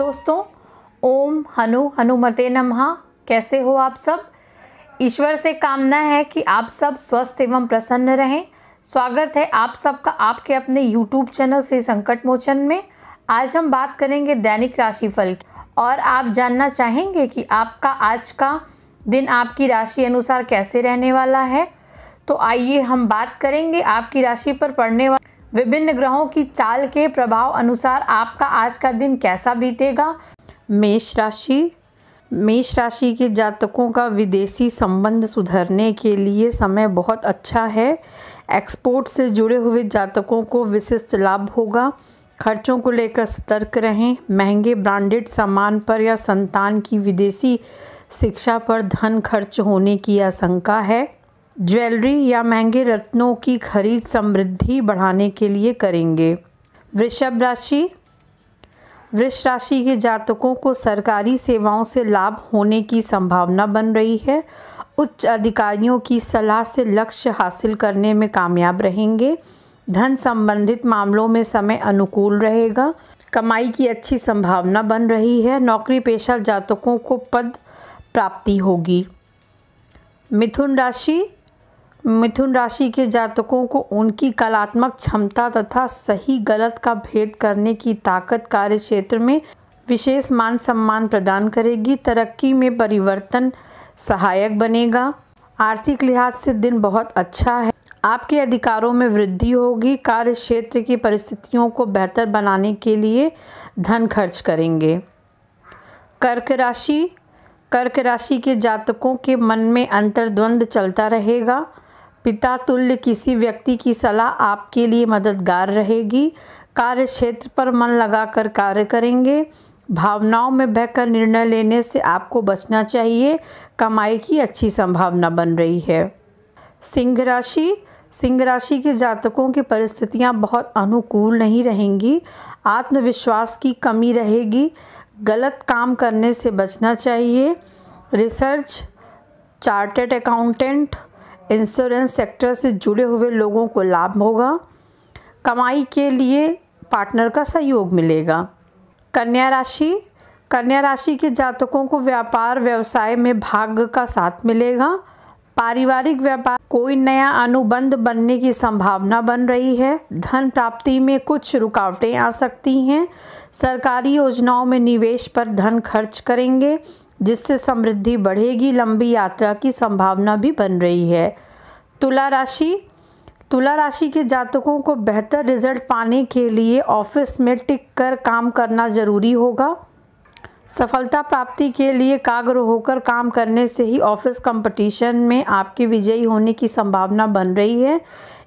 दोस्तों ओम हनु हनुमते नमः कैसे हो आप सब ईश्वर से कामना है कि आप सब स्वस्थ एवं प्रसन्न रहें स्वागत है आप सबका आपके अपने यूट्यूब चैनल से संकट मोचन में आज हम बात करेंगे दैनिक राशिफल और आप जानना चाहेंगे कि आपका आज का दिन आपकी राशि अनुसार कैसे रहने वाला है तो आइए हम बात करेंगे आपकी राशि पर पड़ने वाले विभिन्न ग्रहों की चाल के प्रभाव अनुसार आपका आज का दिन कैसा बीतेगा मेष राशि मेष राशि के जातकों का विदेशी संबंध सुधरने के लिए समय बहुत अच्छा है एक्सपोर्ट से जुड़े हुए जातकों को विशिष्ट लाभ होगा खर्चों को लेकर सतर्क रहें महंगे ब्रांडेड सामान पर या संतान की विदेशी शिक्षा पर धन खर्च होने की आशंका है ज्वेलरी या महंगे रत्नों की खरीद समृद्धि बढ़ाने के लिए करेंगे वृषभ राशि वृष राशि के जातकों को सरकारी सेवाओं से लाभ होने की संभावना बन रही है उच्च अधिकारियों की सलाह से लक्ष्य हासिल करने में कामयाब रहेंगे धन संबंधित मामलों में समय अनुकूल रहेगा कमाई की अच्छी संभावना बन रही है नौकरी पेशा जातकों को पद प्राप्ति होगी मिथुन राशि मिथुन राशि के जातकों को उनकी कलात्मक क्षमता तथा सही गलत का भेद करने की ताकत कार्य क्षेत्र में विशेष मान सम्मान प्रदान करेगी तरक्की में परिवर्तन सहायक बनेगा आर्थिक लिहाज से दिन बहुत अच्छा है आपके अधिकारों में वृद्धि होगी कार्य क्षेत्र की परिस्थितियों को बेहतर बनाने के लिए धन खर्च करेंगे कर्क राशि कर्क राशि के जातकों के मन में अंतर्द्वंद चलता रहेगा पिता तुल्य किसी व्यक्ति की सलाह आपके लिए मददगार रहेगी कार्य क्षेत्र पर मन लगाकर कार्य करेंगे भावनाओं में बहकर निर्णय लेने से आपको बचना चाहिए कमाई की अच्छी संभावना बन रही है सिंह राशि सिंह राशि के जातकों की परिस्थितियां बहुत अनुकूल नहीं रहेंगी आत्मविश्वास की कमी रहेगी गलत काम करने से बचना चाहिए research chartered accountant insurance sector से जुड़े हुए लोगों को लाभ होगा कमाई के लिए पार्टनर का सहयोग मिलेगा कन्या राशि कन्या राशि के जातकों को व्यापार व्यवसाय में भाग्य का साथ मिलेगा पारिवारिक व्यापार कोई नया अनुबंध बनने की संभावना बन रही है धन प्राप्ति में कुछ रुकावटें आ सकती हैं सरकारी योजनाओं में निवेश पर धन खर्च करेंगे जिससे समृद्धि बढ़ेगी लंबी यात्रा की संभावना भी बन रही है तुला राशि तुला राशि के जातकों को बेहतर रिजल्ट पाने के लिए ऑफिस में टिक कर काम करना ज़रूरी होगा सफलता प्राप्ति के लिए काग्र होकर काम करने से ही ऑफिस कंपटीशन में आपके विजयी होने की संभावना बन रही है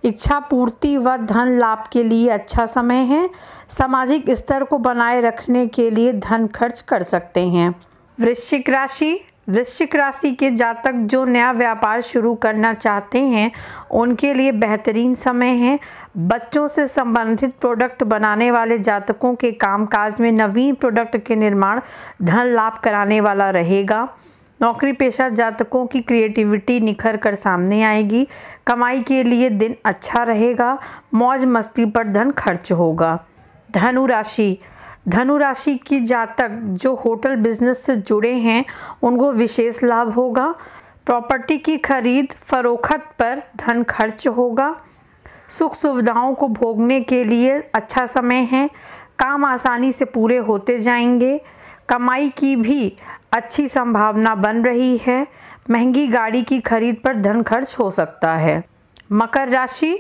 इच्छा पूर्ति व धन लाभ के लिए अच्छा समय है सामाजिक स्तर को बनाए रखने के लिए धन खर्च कर सकते हैं वृश्चिक राशि वृश्चिक राशि के जातक जो नया व्यापार शुरू करना चाहते हैं उनके लिए बेहतरीन समय है बच्चों से संबंधित प्रोडक्ट बनाने वाले जातकों के कामकाज में नवीन प्रोडक्ट के निर्माण धन लाभ कराने वाला रहेगा नौकरी पेशा जातकों की क्रिएटिविटी निखर कर सामने आएगी कमाई के लिए दिन अच्छा रहेगा मौज मस्ती पर धन खर्च होगा धनु राशि धनु राशि की जातक जो होटल बिजनेस से जुड़े हैं उनको विशेष लाभ होगा प्रॉपर्टी की खरीद फरोखत पर धन खर्च होगा सुख सुविधाओं को भोगने के लिए अच्छा समय है काम आसानी से पूरे होते जाएंगे कमाई की भी अच्छी संभावना बन रही है महंगी गाड़ी की खरीद पर धन खर्च हो सकता है मकर राशि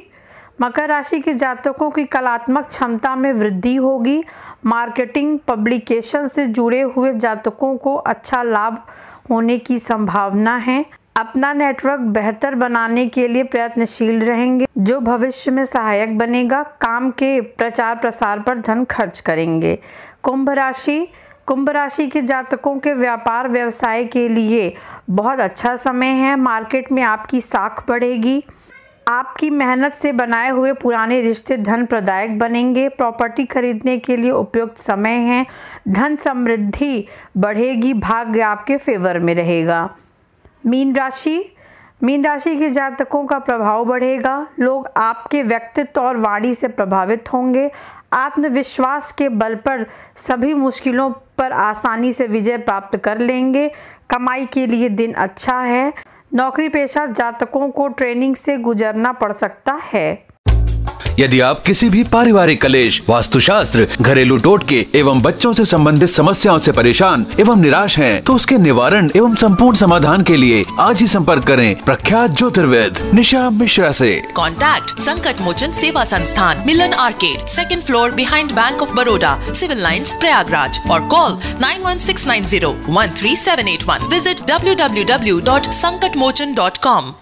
मकर राशि के जातकों की कलात्मक क्षमता में वृद्धि होगी मार्केटिंग पब्लिकेशन से जुड़े हुए जातकों को अच्छा लाभ होने की संभावना है अपना नेटवर्क बेहतर बनाने के लिए प्रयत्नशील रहेंगे जो भविष्य में सहायक बनेगा काम के प्रचार प्रसार पर धन खर्च करेंगे कुंभ राशि कुंभ राशि के जातकों के व्यापार व्यवसाय के लिए बहुत अच्छा समय है मार्केट में आपकी साख बढ़ेगी आपकी मेहनत से बनाए हुए पुराने रिश्ते धन प्रदायक बनेंगे प्रॉपर्टी खरीदने के लिए उपयुक्त समय है धन समृद्धि बढ़ेगी भाग्य आपके फेवर में रहेगा मीन राशि मीन राशि के जातकों का प्रभाव बढ़ेगा लोग आपके व्यक्तित्व और वाणी से प्रभावित होंगे आत्मविश्वास के बल पर सभी मुश्किलों पर आसानी से विजय प्राप्त कर लेंगे कमाई के लिए दिन अच्छा है नौकरी पेशा जातकों को ट्रेनिंग से गुजरना पड़ सकता है यदि आप किसी भी पारिवारिक कलेश वास्तुशास्त्र घरेलू टोटके एवं बच्चों से संबंधित समस्याओं से परेशान एवं निराश हैं, तो उसके निवारण एवं संपूर्ण समाधान के लिए आज ही संपर्क करें प्रख्यात ज्योतिर्वेद निशा मिश्रा से कॉन्टैक्ट संकट Mochan Seva Sansthan Milan arcade second floor behind Bank of Baroda Civil Lines Prayagraj और call nine one six nine zero one three seven eight one visit W W W dot Sankat Mochan dot com